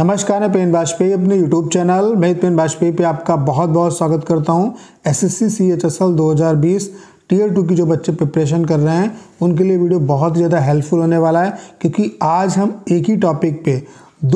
नमस्कार मैं पेन वाजपेयी अपने यूट्यूब चैनल मैं पेन वाजपेयी पे आपका बहुत बहुत स्वागत करता हूँ S S C C H S L दो हज़ार बीस टीयर टू की जो बच्चे प्रिपरेशन कर रहे हैं उनके लिए वीडियो बहुत ही ज़्यादा हेल्पफुल होने वाला है क्योंकि आज हम एक ही टॉपिक पे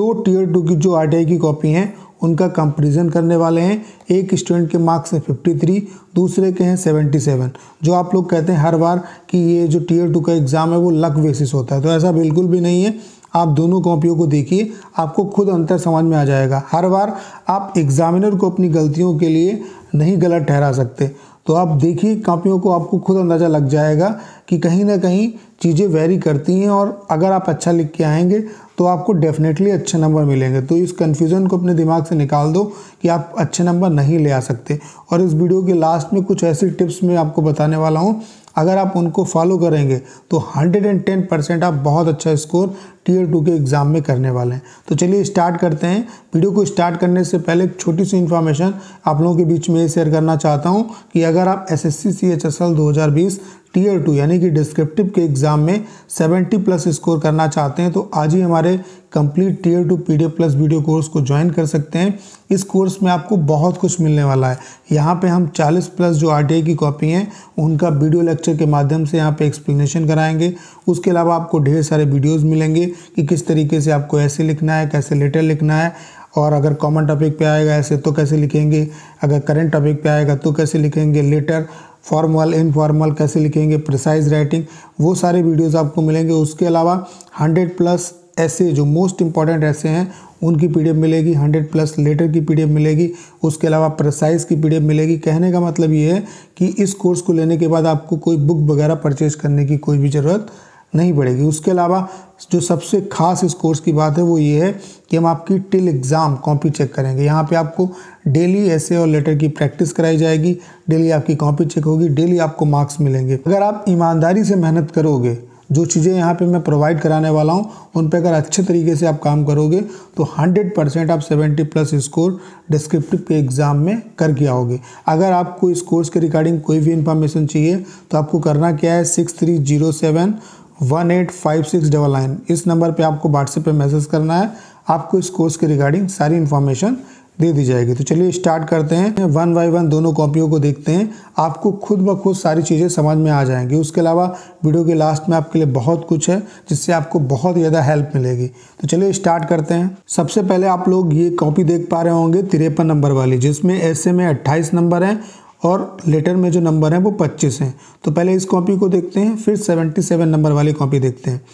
दो टीयर टू की जो आर की कॉपी हैं उनका कंपेरिजन करने वाले हैं एक स्टूडेंट के मार्क्स हैं फिफ्टी थ्री दूसरे के हैं सेवेंटी सेवन जो आप लोग कहते हैं हर बार कि ये जो टीयर टू का एग्ज़ाम है वो लक बेसिस होता है तो ऐसा बिल्कुल भी नहीं है आप दोनों कॉपियों को देखिए आपको खुद अंतर समझ में आ जाएगा हर बार आप एग्जामिनर को अपनी गलतियों के लिए नहीं गलत ठहरा सकते तो आप देखिए कॉपियों को आपको खुद अंदाज़ा लग जाएगा कि कहीं ना कहीं चीज़ें वेरी करती हैं और अगर आप अच्छा लिख के आएंगे तो आपको डेफिनेटली अच्छे नंबर मिलेंगे तो इस कन्फ्यूज़न को अपने दिमाग से निकाल दो कि आप अच्छे नंबर नहीं ले आ सकते और इस वीडियो के लास्ट में कुछ ऐसी टिप्स मैं आपको बताने वाला हूँ अगर आप उनको फॉलो करेंगे तो 110 परसेंट आप बहुत अच्छा स्कोर टीयर टू के एग्ज़ाम में करने वाले हैं तो चलिए स्टार्ट करते हैं वीडियो को स्टार्ट करने से पहले एक छोटी सी इन्फॉर्मेशन आप लोगों के बीच में शेयर करना चाहता हूं कि अगर आप S S C C H S L दो हज़ार बीस टीयर टू यानी कि डिस्क्रिप्टिव के एग्ज़ाम में 70 प्लस स्कोर करना चाहते हैं तो आज ही हमारे complete tier two P plus video course को ज्वाइन कर सकते हैं इस कोर्स में आपको बहुत कुछ मिलने वाला है यहाँ पे हम 40 प्लस जो आर की कॉपी हैं उनका वीडियो लेक्चर के माध्यम से यहाँ पे एक्सप्लेनेशन कराएंगे उसके अलावा आपको ढेर सारे वीडियोज़ मिलेंगे कि किस तरीके से आपको ऐसे लिखना है कैसे लेटर लिखना है और अगर कॉमन टॉपिक पे आएगा ऐसे तो कैसे लिखेंगे अगर करंट टॉपिक पे आएगा तो कैसे लिखेंगे लेटर फॉर्मल इनफॉर्मल कैसे लिखेंगे प्रिसाइज राइटिंग वो सारे वीडियोज़ आपको मिलेंगे उसके अलावा हंड्रेड प्लस ऐसे जो मोस्ट इंपॉर्टेंट ऐसे हैं उनकी पीडीएफ मिलेगी हंड्रेड प्लस लेटर की पीडीएफ मिलेगी उसके अलावा प्रसाइज की पीडीएफ मिलेगी कहने का मतलब ये है कि इस कोर्स को लेने के बाद आपको कोई बुक वगैरह परचेज करने की कोई भी ज़रूरत नहीं पड़ेगी उसके अलावा जो सबसे खास इस कोर्स की बात है वो ये है कि हम आपकी टिल एग्ज़ाम कॉपी चेक करेंगे यहाँ पे आपको डेली ऐसे और लेटर की प्रैक्टिस कराई जाएगी डेली आपकी कॉपी चेक होगी डेली आपको मार्क्स मिलेंगे अगर आप ईमानदारी से मेहनत करोगे जो चीज़ें यहाँ पे मैं प्रोवाइड कराने वाला हूँ उन पे अगर अच्छे तरीके से आप काम करोगे तो 100 परसेंट आप 70 प्लस स्कोर डिस्क्रिप्टिव के एग्ज़ाम में करके आओगे अगर आपको इस कोर्स के रिगार्डिंग कोई भी इन्फॉर्मेशन चाहिए तो आपको करना क्या है six three zero seven one eight five six double nine इस नंबर पर आपको व्हाट्सएप पर मैसेज करना है आपको इस कोर्स के रिगार्डिंग सारी इन्फॉर्मेशन दे दी जाएगी तो चलिए स्टार्ट करते हैं वन बाई वन दोनों कॉपियों को देखते हैं आपको खुद ब खुद सारी चीज़ें समझ में आ जाएंगी उसके अलावा वीडियो के लास्ट में आपके लिए बहुत कुछ है जिससे आपको बहुत ज़्यादा हेल्प मिलेगी तो चलिए स्टार्ट करते हैं सबसे पहले आप लोग ये कॉपी देख पा रहे होंगे तिरपन नंबर वाली जिसमें ऐसे में अट्ठाईस नंबर हैं और लेटर में जो नंबर हैं वो पच्चीस हैं तो पहले इस कॉपी को देखते हैं फिर सेवेंटी नंबर वाली कॉपी देखते हैं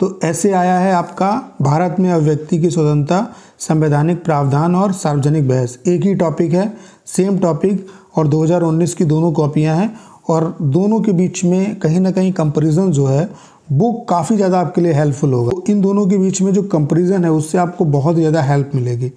तो ऐसे आया है आपका भारत में अभिव्यक्ति की स्वतंत्रता संवैधानिक प्रावधान और सार्वजनिक बहस एक ही टॉपिक है सेम टॉपिक और 2019 की दोनों कॉपियां हैं और दोनों के बीच में कहीं ना कहीं कंपेरिजन जो है वो काफ़ी ज़्यादा आपके लिए हेल्पफुल होगा तो इन दोनों के बीच में जो कंपेरिजन है उससे आपको बहुत ज़्यादा हेल्प मिलेगी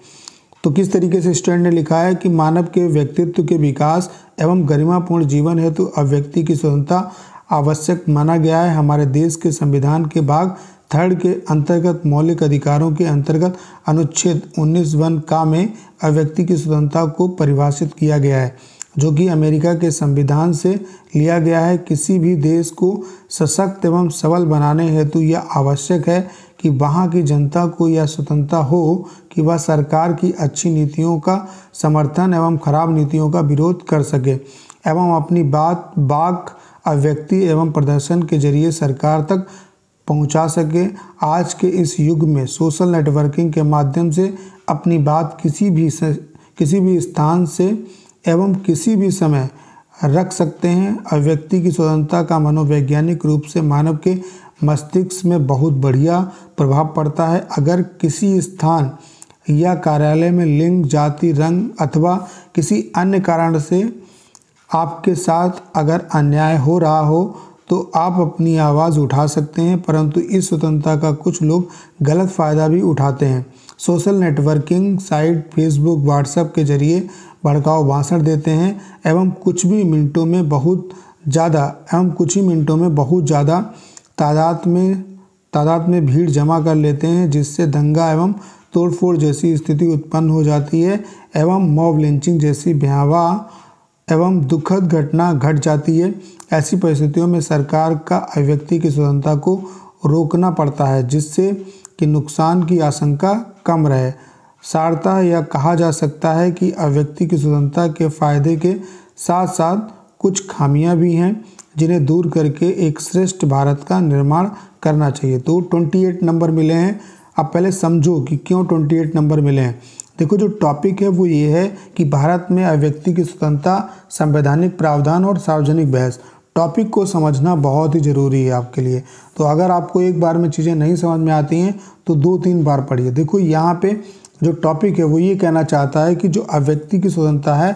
तो किस तरीके से स्टैंड ने लिखा है कि मानव के व्यक्तित्व के विकास एवं गरिमापूर्ण जीवन हेतु अभिव्यक्ति की स्वतंत्रता आवश्यक माना गया है हमारे देश के संविधान के भाग थर्ड के अंतर्गत मौलिक अधिकारों के अंतर्गत अनुच्छेद उन्नीस वन का में अभिव्यक्ति की स्वतंत्रता को परिभाषित किया गया है जो कि अमेरिका के संविधान से लिया गया है किसी भी देश को सशक्त एवं सबल बनाने हेतु यह आवश्यक है कि वहाँ की जनता को यह स्वतंत्रता हो कि वह सरकार की अच्छी नीतियों का समर्थन एवं खराब नीतियों का विरोध कर सके एवं अपनी बात बाक अभिव्यक्ति एवं प्रदर्शन के जरिए सरकार तक पहुंचा सके आज के इस युग में सोशल नेटवर्किंग के माध्यम से अपनी बात किसी भी से, किसी भी स्थान से एवं किसी भी समय रख सकते हैं और व्यक्ति की स्वतंत्रता का मनोवैज्ञानिक रूप से मानव के मस्तिष्क में बहुत बढ़िया प्रभाव पड़ता है अगर किसी स्थान या कार्यालय में लिंग जाति रंग अथवा किसी अन्य कारण से आपके साथ अगर अन्याय हो रहा हो तो आप अपनी आवाज़ उठा सकते हैं परंतु इस स्वतंत्रता का कुछ लोग गलत फ़ायदा भी उठाते हैं social networking site Facebook WhatsApp के जरिए भड़काऊ भाषण देते हैं एवं कुछ भी मिनटों में बहुत ज़्यादा एवं कुछ ही मिनटों में बहुत ज़्यादा तादाद में तादाद में भीड़ जमा कर लेते हैं जिससे दंगा एवं तोड़फोड़ जैसी स्थिति उत्पन्न हो जाती है एवं मॉब लिंचिंग जैसी भयावह एवं दुखद घटना घट जाती है ऐसी परिस्थितियों में सरकार का अभिव्यक्ति की स्वतंत्रता को रोकना पड़ता है जिससे कि नुकसान की आशंका कम रहे सारता यह कहा जा सकता है कि अभिव्यक्ति की स्वतंत्रता के फायदे के साथ साथ कुछ खामियां भी हैं जिन्हें दूर करके एक श्रेष्ठ भारत का निर्माण करना चाहिए तो 28 नंबर मिले हैं आप पहले समझो कि क्यों 28 नंबर मिले हैं देखो जो टॉपिक है वो ये है कि भारत में अभिव्यक्ति की स्वतंत्रता संवैधानिक प्रावधान और सार्वजनिक बहस टॉपिक को समझना बहुत ही ज़रूरी है आपके लिए तो अगर आपको एक बार में चीज़ें नहीं समझ में आती हैं तो दो तीन बार पढ़िए देखो यहाँ पे जो टॉपिक है वो ये कहना चाहता है कि जो अभिव्यक्ति की स्वतंत्रता है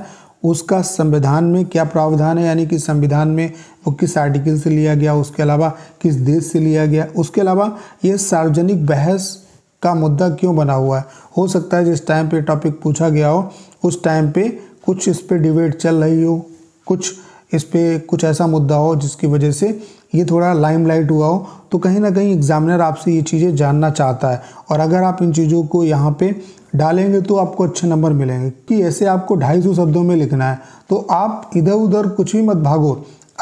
उसका संविधान में क्या प्रावधान है यानी कि संविधान में वो किस आर्टिकल से लिया गया उसके अलावा किस देश से लिया गया उसके अलावा ये सार्वजनिक बहस का मुद्दा क्यों बना हुआ है हो सकता है जिस टाइम पे टॉपिक पूछा गया हो उस टाइम पे कुछ इस पर डिबेट चल रही हो कुछ इस पर कुछ ऐसा मुद्दा हो जिसकी वजह से ये थोड़ा लाइमलाइट हुआ हो तो कहीं ना कहीं एग्जामिनर आपसे ये चीज़ें जानना चाहता है और अगर आप इन चीज़ों को यहाँ पे डालेंगे तो आपको अच्छे नंबर मिलेंगे कि ऐसे आपको ढाई सौ शब्दों में लिखना है तो आप इधर उधर कुछ भी मत भागो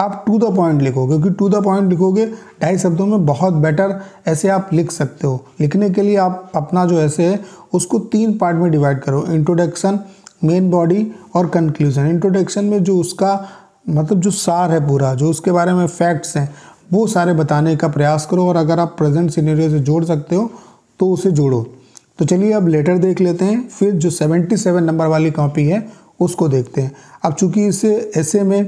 आप टू द पॉइंट लिखोगे क्योंकि टू द पॉइंट लिखोगे ढाई शब्दों में बहुत बेटर ऐसे आप लिख सकते हो लिखने के लिए आप अपना जो ऐसे है उसको तीन पार्ट में डिवाइड करो इंट्रोडक्शन मेन बॉडी और कंक्लूजन इंट्रोडक्शन में जो उसका मतलब जो सार है पूरा जो उसके बारे में फैक्ट्स हैं वो सारे बताने का प्रयास करो और अगर आप प्रेजेंट सीनरी से जोड़ सकते हो तो उसे जोड़ो तो चलिए अब लेटर देख लेते हैं फिर जो सेवन नंबर वाली कॉपी है उसको देखते हैं अब चूंकि इसे ऐसे में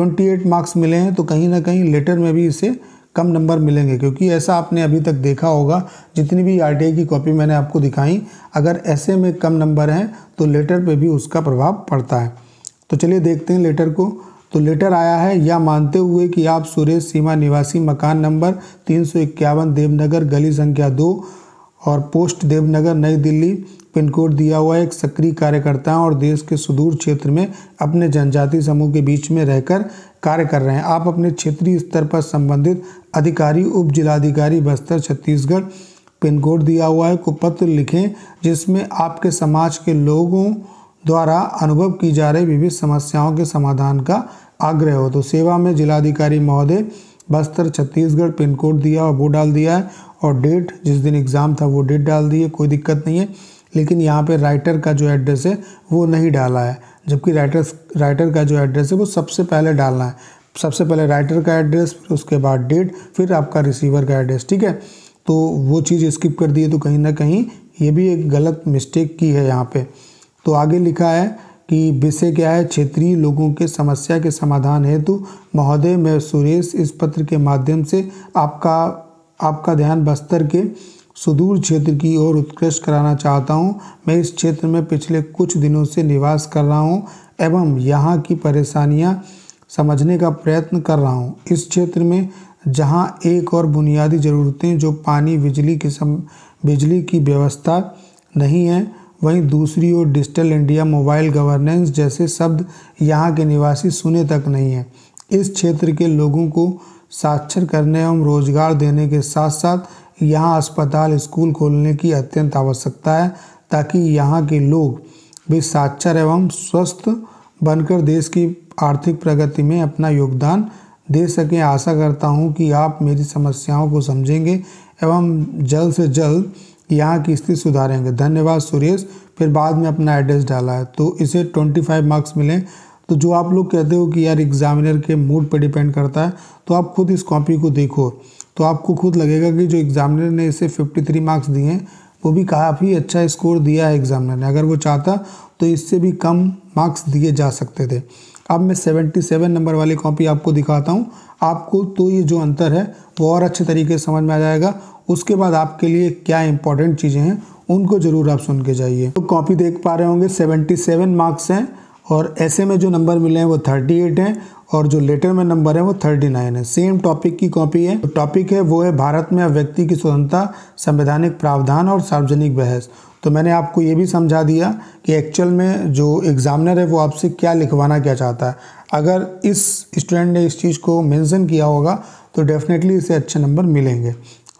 28 मार्क्स मिले हैं तो कहीं ना कहीं लेटर में भी इसे कम नंबर मिलेंगे क्योंकि ऐसा आपने अभी तक देखा होगा जितनी भी आर की कॉपी मैंने आपको दिखाई अगर ऐसे में कम नंबर हैं तो लेटर पे भी उसका प्रभाव पड़ता है तो चलिए देखते हैं लेटर को तो लेटर आया है या मानते हुए कि आप सुरेश सीमा निवासी मकान नंबर तीन देवनगर गली संख्या दो और पोस्ट देवनगर नई दिल्ली पिन कोड दिया हुआ एक सक्रिय कार्यकर्ता और देश के सुदूर क्षेत्र में अपने जनजाति समूह के बीच में रहकर कार्य कर रहे हैं आप अपने क्षेत्रीय स्तर पर संबंधित अधिकारी उप जिलाधिकारी बस्तर छत्तीसगढ़ पिन कोड दिया हुआ है को पत्र लिखें जिसमें आपके समाज के लोगों द्वारा अनुभव की जा रही विभिन्न समस्याओं के समाधान का आग्रह हो तो सेवा में जिलाधिकारी महोदय बस्तर छत्तीसगढ़ पिन कोड दिया और वो डाल दिया है और डेट जिस दिन एग्ज़ाम था वो डेट डाल दी है कोई दिक्कत नहीं है लेकिन यहाँ पे राइटर का जो एड्रेस है वो नहीं डाला है जबकि राइटर राइटर का जो एड्रेस है वो सबसे पहले डालना है सबसे पहले राइटर का एड्रेस फिर उसके बाद डेट फिर आपका रिसीवर का एड्रेस ठीक है तो वो चीज़ स्किप कर दिए तो कहीं ना कहीं ये भी एक गलत मिस्टेक की है यहाँ पे तो आगे लिखा है कि विषय क्या है क्षेत्रीय लोगों के समस्या के समाधान हेतु महोदय मैं सुरेश इस पत्र के माध्यम से आपका आपका ध्यान बस्तर के सुदूर क्षेत्र की ओर उत्कृष्ट कराना चाहता हूँ मैं इस क्षेत्र में पिछले कुछ दिनों से निवास कर रहा हूँ एवं यहाँ की परेशानियाँ समझने का प्रयत्न कर रहा हूँ इस क्षेत्र में जहाँ एक और बुनियादी ज़रूरतें जो पानी बिजली की सम बिजली की व्यवस्था नहीं है वहीं दूसरी ओर डिजिटल इंडिया मोबाइल गवर्नेंस जैसे शब्द यहाँ के निवासी सुने तक नहीं हैं इस क्षेत्र के लोगों को साक्षर करने एवं रोजगार देने के साथ साथ यहाँ अस्पताल स्कूल खोलने की अत्यंत आवश्यकता है ताकि यहाँ के लोग भी साक्षर एवं स्वस्थ बनकर देश की आर्थिक प्रगति में अपना योगदान दे सकें आशा करता हूँ कि आप मेरी समस्याओं को समझेंगे एवं जल्द से जल्द यहाँ की स्थिति सुधारेंगे धन्यवाद सुरेश फिर बाद में अपना एड्रेस डाला है तो इसे 25 मार्क्स मिले तो जो आप लोग कहते हो कि यार एग्जामिनर के मूड पर डिपेंड करता है तो आप खुद इस कॉपी को देखो तो आपको खुद लगेगा कि जो एग्ज़ामिनर ने इसे 53 मार्क्स दिए हैं वो भी काफ़ी अच्छा स्कोर दिया है एग्ज़ामिनर ने अगर वो चाहता तो इससे भी कम मार्क्स दिए जा सकते थे अब मैं 77 नंबर वाली कॉपी आपको दिखाता हूँ आपको तो ये जो अंतर है वो और अच्छे तरीके से समझ में आ जाएगा उसके बाद आपके लिए क्या इंपॉर्टेंट चीज़ें हैं उनको ज़रूर आप सुन के जाइए तो कॉपी देख पा रहे होंगे 77 मार्क्स हैं और ऐसे में जो नंबर मिले हैं वो 38 हैं और जो लेटर में नंबर है वो थर्टी नाइन है सेम टॉपिक की कॉपी है टॉपिक है वो है भारत में व्यक्ति की स्वतंत्रता संवैधानिक प्रावधान और सार्वजनिक बहस तो मैंने आपको ये भी समझा दिया कि एक्चुअल में जो एग्ज़ामिनर है वो आपसे क्या लिखवाना क्या चाहता है अगर इस स्टूडेंट ने इस चीज़ को मेंशन किया होगा तो डेफिनेटली इसे अच्छे नंबर मिलेंगे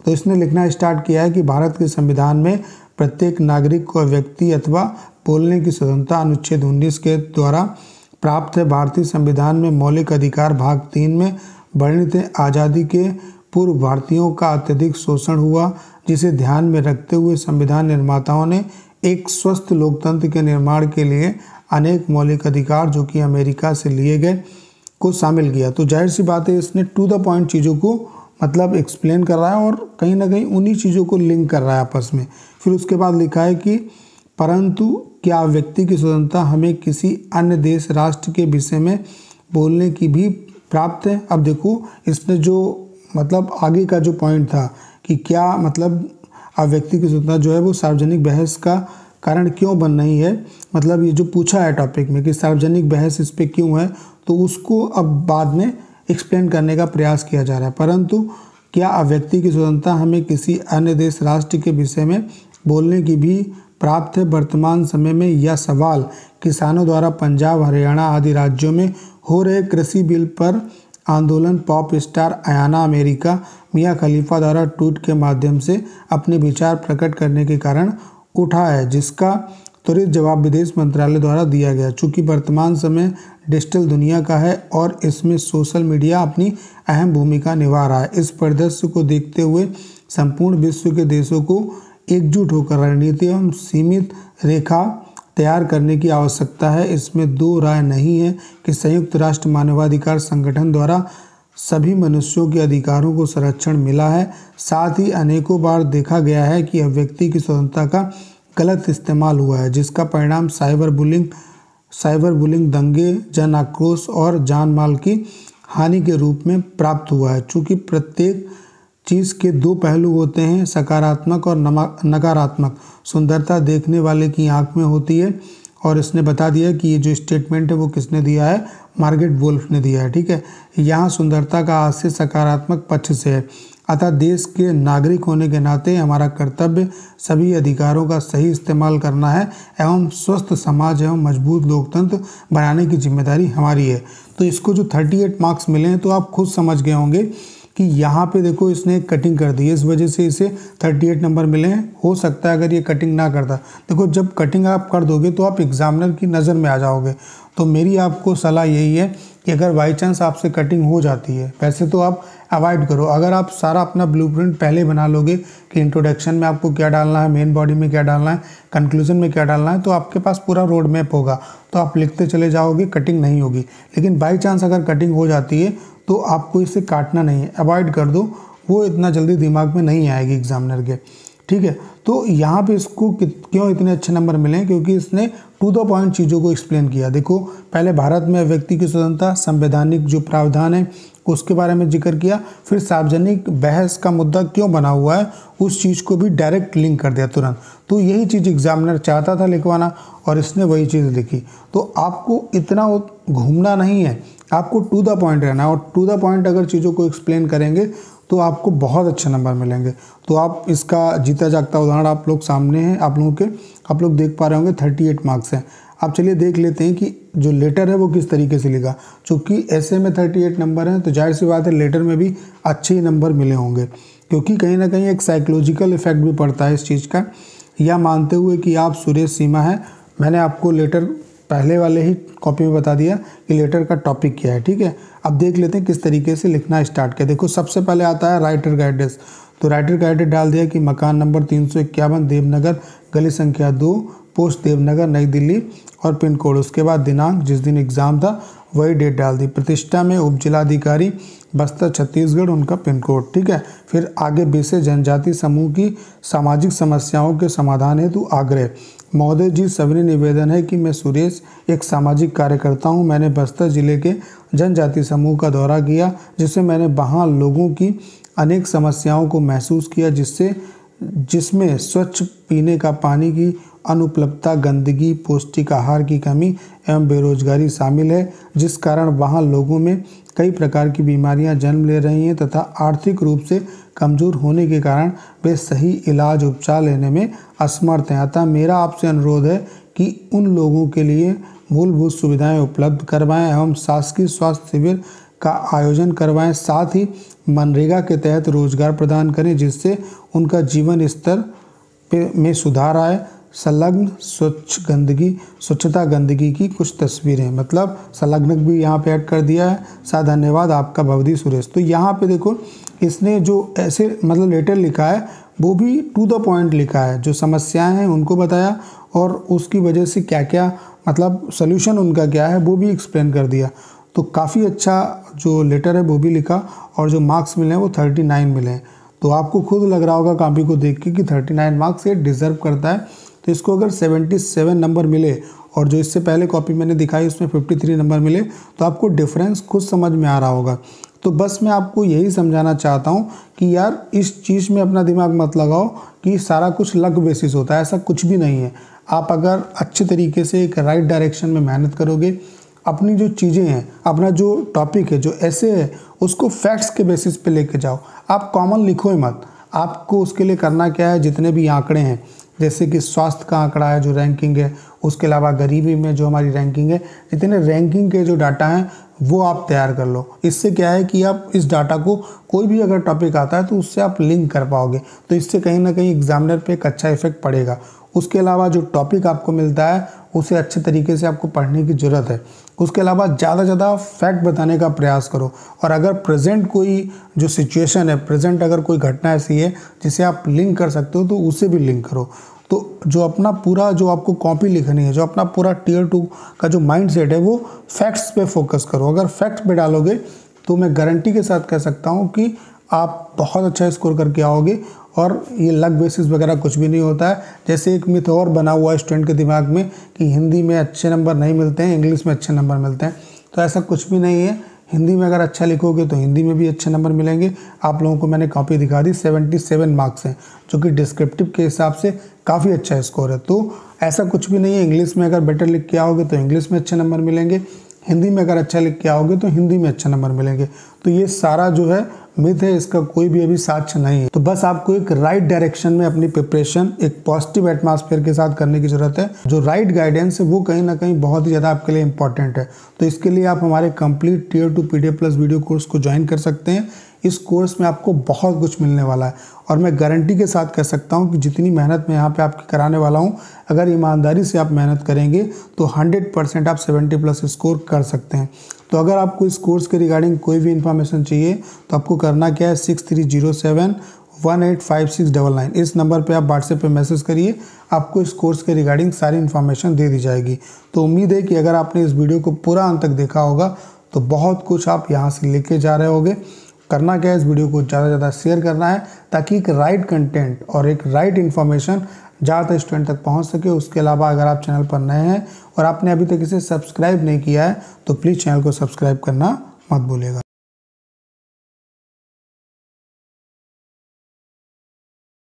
तो इसने लिखना स्टार्ट किया है कि भारत के संविधान में प्रत्येक नागरिक को व्यक्ति अथवा बोलने की स्वतंत्रता अनुच्छेद उन्नीस के द्वारा प्राप्त है भारतीय संविधान में मौलिक अधिकार भाग तीन में वर्णित है आज़ादी के पूर्व भारतीयों का अत्यधिक शोषण हुआ जिसे ध्यान में रखते हुए संविधान निर्माताओं ने एक स्वस्थ लोकतंत्र के निर्माण के लिए अनेक मौलिक अधिकार जो कि अमेरिका से लिए गए को शामिल किया तो जाहिर सी बात है इसने टू द पॉइंट चीज़ों को मतलब एक्सप्लेन कर रहा है और कहीं ना कहीं उन्हीं चीज़ों को लिंक कर रहा है आपस में फिर उसके बाद लिखा है कि परंतु क्या व्यक्ति की स्वतंत्रता हमें किसी अन्य देश राष्ट्र के विषय में बोलने की भी प्राप्त है अब देखो इसमें जो मतलब आगे का जो पॉइंट था कि क्या मतलब अभिव्यक्ति की स्वतंत्रता जो है वो सार्वजनिक बहस का कारण क्यों बन रही है मतलब ये जो पूछा है टॉपिक में कि सार्वजनिक बहस इस पर क्यों है तो उसको अब बाद में एक्सप्लेन करने का प्रयास किया जा रहा है परंतु क्या अभिव्यक्ति की स्वतंत्रता हमें किसी अन्य देश राष्ट्र के विषय में बोलने की भी प्राप्त है वर्तमान समय में यह सवाल किसानों द्वारा पंजाब हरियाणा आदि राज्यों में हो रहे कृषि बिल पर आंदोलन पॉप स्टार अयाना अमेरिका मियाँ खलीफा द्वारा ट्वीट के माध्यम से अपने विचार प्रकट करने के कारण उठा है जिसका त्वरित जवाब विदेश मंत्रालय द्वारा दिया गया चूँकि वर्तमान समय डिजिटल दुनिया का है और इसमें सोशल मीडिया अपनी अहम भूमिका निभा रहा है इस परिदृश्य को देखते हुए संपूर्ण विश्व के देशों को एकजुट होकर रणनीति एवं सीमित रेखा तैयार करने की आवश्यकता है इसमें दो राय नहीं है कि संयुक्त राष्ट्र मानवाधिकार संगठन द्वारा सभी मनुष्यों के अधिकारों को संरक्षण मिला है साथ ही अनेकों बार देखा गया है कि अभिव्यक्ति की स्वतंत्रता का गलत इस्तेमाल हुआ है जिसका परिणाम साइबर बुलिंग साइबर बुलिंग दंगे जन आक्रोश और जान माल की हानि के रूप में प्राप्त हुआ है चूँकि प्रत्येक चीज़ के दो पहलू होते हैं सकारात्मक और नकारात्मक सुंदरता देखने वाले की आंख में होती है और इसने बता दिया कि ये जो स्टेटमेंट है वो किसने दिया है मार्केट वोल्फ ने दिया है ठीक है यहाँ सुंदरता का आशय सकारात्मक पक्ष से है अतः देश के नागरिक होने के नाते हमारा कर्तव्य सभी अधिकारों का सही इस्तेमाल करना है एवं स्वस्थ समाज एवं मजबूत लोकतंत्र बनाने की जिम्मेदारी हमारी है तो इसको जो 38 मार्क्स मिले हैं तो आप खुद समझ गए होंगे कि यहाँ पे देखो इसने कटिंग कर दी है इस वजह से इसे 38 नंबर मिले हैं हो सकता है अगर ये कटिंग ना करता देखो जब कटिंग आप कर दोगे तो आप एग्जामिनर की नज़र में आ जाओगे तो मेरी आपको सलाह यही है कि अगर बाई चांस आपसे कटिंग हो जाती है वैसे तो आप अवॉइड करो अगर आप सारा अपना ब्लूप्रिंट पहले बना लोगे कि इंट्रोडक्शन में आपको क्या डालना है मेन बॉडी में क्या डालना है कंक्लूजन में क्या डालना है तो आपके पास पूरा रोड मैप होगा तो आप लिखते चले जाओगे कटिंग नहीं होगी लेकिन बाई चांस अगर कटिंग हो जाती है तो आपको इसे काटना नहीं है अवॉइड कर दो वो इतना जल्दी दिमाग में नहीं आएगी एग्जामिनर के ठीक है तो यहाँ पे इसको क्यों इतने अच्छे नंबर मिले हैं क्योंकि इसने टू द पॉइंट चीज़ों को एक्सप्लेन किया देखो पहले भारत में व्यक्ति की स्वतंत्रता संवैधानिक जो प्रावधान है उसके बारे में जिक्र किया फिर सार्वजनिक बहस का मुद्दा क्यों बना हुआ है उस चीज़ को भी डायरेक्ट लिंक कर दिया तुरंत तो यही चीज़ एग्जामिनर चाहता था लिखवाना और इसने वही चीज़ लिखी तो आपको इतना घूमना नहीं है आपको टू द पॉइंट रहना है और टू द पॉइंट अगर चीज़ों को एक्सप्लेन करेंगे तो आपको बहुत अच्छे नंबर मिलेंगे तो आप इसका जीता जागता उदाहरण आप लोग सामने हैं आप लोगों के आप लोग देख पा रहे होंगे थर्टी एट मार्क्स हैं आप चलिए देख लेते हैं कि जो लेटर है वो किस तरीके से लिखा चूँकि ऐसे में थर्टी एट नंबर हैं तो जाहिर सी बात है लेटर में भी अच्छे ही नंबर मिले होंगे क्योंकि कहीं ना कहीं एक साइकोलॉजिकल इफेक्ट भी पड़ता है इस चीज़ का या मानते हुए कि आप सुरेश सीमा हैं मैंने आपको लेटर पहले वाले ही कॉपी में बता दिया कि लेटर का टॉपिक क्या है ठीक है अब देख लेते हैं किस तरीके से लिखना स्टार्ट किया देखो सबसे पहले आता है राइटर का एड्रेस तो राइटर का एड्रेस डाल दिया कि मकान नंबर तीन सौ इक्यावन देवनगर गली संख्या दो पोस्ट देवनगर नई दिल्ली और पिन कोड उसके बाद दिनांक जिस दिन एग्ज़ाम था वही डेट डाल दी प्रतिष्ठा में उप जिलाधिकारी बस्तर छत्तीसगढ़ उनका पिन कोड ठीक है फिर आगे बीसे जनजाति समूह की सामाजिक समस्याओं के समाधान हेतु आग्रह महोदय जी ने निवेदन है कि मैं सुरेश एक सामाजिक कार्यकर्ता हूं मैंने बस्तर जिले के जनजाति समूह का दौरा किया जिससे मैंने वहाँ लोगों की अनेक समस्याओं को महसूस किया जिससे जिसमें स्वच्छ पीने का पानी की अनुपलब्धता गंदगी पौष्टिक आहार की कमी एवं बेरोजगारी शामिल है जिस कारण वहाँ लोगों में कई प्रकार की बीमारियाँ जन्म ले रही हैं तथा आर्थिक रूप से कमज़ोर होने के कारण वे सही इलाज उपचार लेने में असमर्थ हैं अतः मेरा आपसे अनुरोध है कि उन लोगों के लिए मूलभूत सुविधाएं उपलब्ध करवाएं एवं शासकीय स्वास्थ्य शिविर का आयोजन करवाएं साथ ही मनरेगा के तहत रोजगार प्रदान करें जिससे उनका जीवन स्तर पे में सुधार आए संलग्न स्वच्छ गंदगी स्वच्छता गंदगी की कुछ तस्वीरें मतलब संलग्न भी यहाँ पे ऐड कर दिया है सा धन्यवाद आपका भवदी सुरेश तो यहाँ पे देखो इसने जो ऐसे मतलब लेटर लिखा है वो भी टू द पॉइंट लिखा है जो समस्याएं हैं उनको बताया और उसकी वजह से क्या क्या मतलब सोल्यूशन उनका क्या है वो भी एक्सप्लेन कर दिया तो काफ़ी अच्छा जो लेटर है वो भी लिखा और जो मार्क्स मिले हैं वो थर्टी नाइन मिले हैं तो आपको खुद लग रहा होगा कापी को देख के कि थर्टी नाइन मार्क्स ये डिज़र्व करता है तो इसको अगर 77 नंबर मिले और जो इससे पहले कॉपी मैंने दिखाई उसमें 53 नंबर मिले तो आपको डिफरेंस खुद समझ में आ रहा होगा तो बस मैं आपको यही समझाना चाहता हूँ कि यार इस चीज़ में अपना दिमाग मत लगाओ कि सारा कुछ लक बेसिस होता है ऐसा कुछ भी नहीं है आप अगर अच्छे तरीके से एक राइट डायरेक्शन में मेहनत करोगे अपनी जो चीज़ें हैं अपना जो टॉपिक है जो ऐसे है उसको फैक्ट्स के बेसिस पे लेके जाओ आप कॉमन लिखो ही मत आपको उसके लिए करना क्या है जितने भी आंकड़े हैं जैसे कि स्वास्थ्य का आंकड़ा है जो रैंकिंग है उसके अलावा गरीबी में जो हमारी रैंकिंग है जितने रैंकिंग के जो डाटा हैं वो आप तैयार कर लो इससे क्या है कि आप इस डाटा को कोई भी अगर टॉपिक आता है तो उससे आप लिंक कर पाओगे तो इससे कहीं ना कहीं एग्जामिनर पे एक अच्छा इफेक्ट पड़ेगा उसके अलावा जो टॉपिक आपको मिलता है उसे अच्छे तरीके से आपको पढ़ने की ज़रूरत है उसके अलावा ज़्यादा से ज़्यादा फैक्ट बताने का प्रयास करो और अगर प्रेजेंट कोई जो सिचुएशन है प्रेजेंट अगर कोई घटना ऐसी है जिसे आप लिंक कर सकते हो तो उससे भी लिंक करो तो जो अपना पूरा जो आपको कॉपी लिखनी है जो अपना पूरा टीयर टू का जो माइंड सेट है वो फैक्ट्स पे फोकस करो अगर फैक्ट्स पे डालोगे तो मैं गारंटी के साथ कह सकता हूँ कि आप बहुत अच्छा स्कोर करके आओगे और ये लग बेसिस वगैरह कुछ भी नहीं होता है जैसे एक मिथ और बना हुआ है स्टूडेंट के दिमाग में कि हिंदी में अच्छे नंबर नहीं मिलते हैं इंग्लिश में अच्छे नंबर मिलते हैं तो ऐसा कुछ भी नहीं है हिंदी में अगर अच्छा लिखोगे तो हिंदी में भी अच्छे नंबर मिलेंगे आप लोगों को मैंने कॉपी दिखा दी 77 मार्क्स हैं जो कि डिस्क्रिप्टिव के हिसाब से काफ़ी अच्छा स्कोर है तो ऐसा कुछ भी नहीं है इंग्लिश में अगर बेटर लिख के आओगे तो इंग्लिश में अच्छे नंबर मिलेंगे हिंदी में अगर अच्छा लिख के आओगे तो हिंदी में अच्छे नंबर मिलेंगे तो ये सारा जो है मिथ है इसका कोई भी अभी साक्ष्य नहीं है तो बस आपको एक राइट डायरेक्शन में अपनी प्रिपरेशन एक पॉजिटिव एटमोसफेयर के साथ करने की जरूरत है जो राइट गाइडेंस है वो कहीं ना कहीं बहुत ही ज़्यादा आपके लिए इंपॉर्टेंट है तो इसके लिए आप हमारे complete tier two P plus video course को ज्वाइन कर सकते हैं इस कोर्स में आपको बहुत कुछ मिलने वाला है और मैं गारंटी के साथ कह सकता हूँ कि जितनी मेहनत मैं यहाँ पे आपकी कराने वाला हूँ अगर ईमानदारी से आप मेहनत करेंगे तो 100 परसेंट आप 70 प्लस स्कोर कर सकते हैं तो अगर आपको इस कोर्स के रिगार्डिंग कोई भी इन्फॉर्मेशन चाहिए तो आपको करना क्या है six three zero seven one eight five six double nine इस नंबर पे आप व्हाट्सएप पे मैसेज करिए आपको इस कोर्स के रिगार्डिंग सारी इन्फॉर्मेशन दे दी जाएगी तो उम्मीद है कि अगर आपने इस वीडियो को पूरा अंत तक देखा होगा तो बहुत कुछ आप यहाँ से लेके जा रहे होगे करना क्या है इस वीडियो को ज़्यादा से ज़्यादा शेयर करना है ताकि एक राइट कंटेंट और एक राइट इन्फॉर्मेशन ज़्यादातर स्टूडेंट तक पहुंच सके उसके अलावा अगर आप चैनल पर नए हैं और आपने अभी तक इसे सब्सक्राइब नहीं किया है तो प्लीज़ चैनल को सब्सक्राइब करना मत भूलेगा